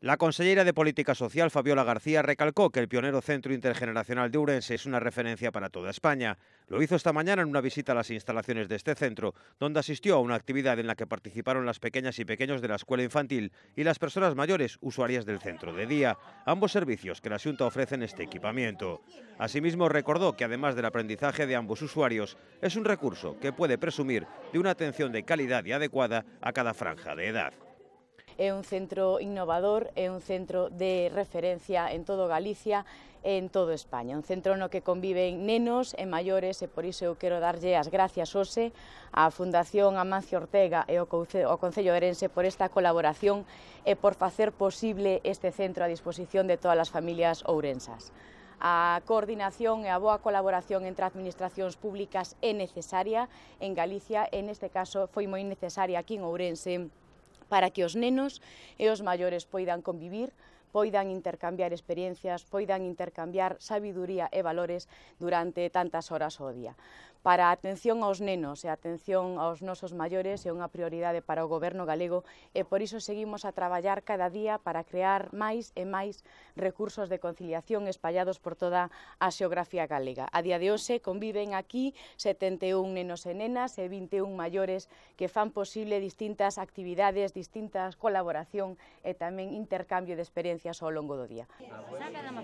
La consellera de Política Social, Fabiola García, recalcó que el pionero Centro Intergeneracional de Urense es una referencia para toda España. Lo hizo esta mañana en una visita a las instalaciones de este centro, donde asistió a una actividad en la que participaron las pequeñas y pequeños de la escuela infantil y las personas mayores, usuarias del centro de día, ambos servicios que la Junta ofrece en este equipamiento. Asimismo, recordó que además del aprendizaje de ambos usuarios, es un recurso que puede presumir de una atención de calidad y adecuada a cada franja de edad. é un centro innovador, é un centro de referencia en todo Galicia e en todo España. Un centro no que conviven nenos e maiores e por iso eu quero darlle as gracias hoxe á Fundación Amancio Ortega e ao Concello de Erense por esta colaboración e por facer posible este centro a disposición de todas as familias ourensas. A coordinación e a boa colaboración entre administracións públicas é necesaria en Galicia, en este caso foi moi necesaria aquí en Ourense, para que os nenos e os maiores poidan convivir, poidan intercambiar experiencias, poidan intercambiar sabiduría e valores durante tantas horas ao día para a atención aos nenos e a atención aos nosos maiores é unha prioridade para o goberno galego e por iso seguimos a traballar cada día para crear máis e máis recursos de conciliación espallados por toda a xeografía galega. A día de hoxe conviven aquí 71 nenos e nenas e 21 maiores que fan posible distintas actividades, distintas colaboración e tamén intercambio de experiencias ao longo do día.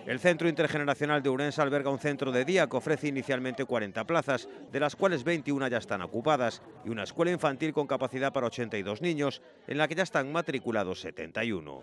El Centro Intergeneracional de Ourense alberga un centro de día que ofrece inicialmente 40 plazas, de las cuales 21 ya están ocupadas, y una escuela infantil con capacidad para 82 niños, en la que ya están matriculados 71.